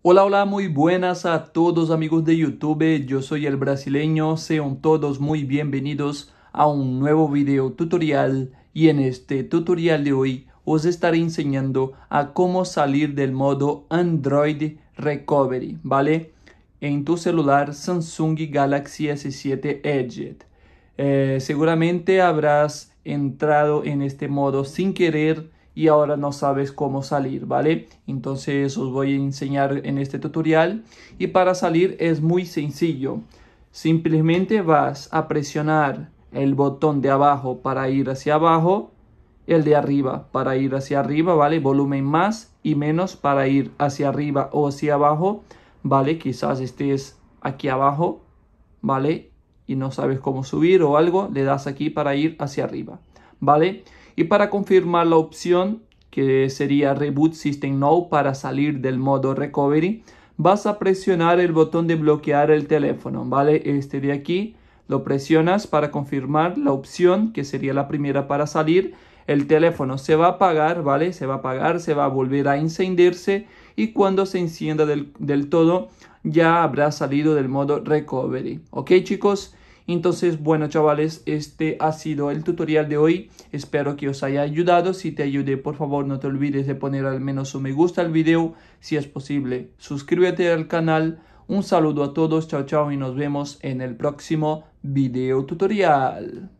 Hola, hola, muy buenas a todos amigos de YouTube, yo soy el brasileño, sean todos muy bienvenidos a un nuevo video tutorial y en este tutorial de hoy os estaré enseñando a cómo salir del modo Android Recovery, ¿vale? En tu celular Samsung Galaxy S7 Edge. Eh, seguramente habrás entrado en este modo sin querer y ahora no sabes cómo salir, ¿vale? Entonces os voy a enseñar en este tutorial y para salir es muy sencillo. Simplemente vas a presionar el botón de abajo para ir hacia abajo, el de arriba para ir hacia arriba, ¿vale? Volumen más y menos para ir hacia arriba o hacia abajo, ¿vale? Quizás estés aquí abajo, ¿vale? Y no sabes cómo subir o algo, le das aquí para ir hacia arriba, ¿vale? Y para confirmar la opción, que sería Reboot System Now para salir del modo Recovery, vas a presionar el botón de bloquear el teléfono, ¿vale? Este de aquí, lo presionas para confirmar la opción, que sería la primera para salir. El teléfono se va a apagar, ¿vale? Se va a apagar, se va a volver a encenderse y cuando se encienda del, del todo ya habrá salido del modo Recovery. ¿Ok chicos? Entonces, bueno chavales, este ha sido el tutorial de hoy. Espero que os haya ayudado. Si te ayude, por favor, no te olvides de poner al menos un me gusta al video, si es posible. Suscríbete al canal. Un saludo a todos, chao chao y nos vemos en el próximo video tutorial.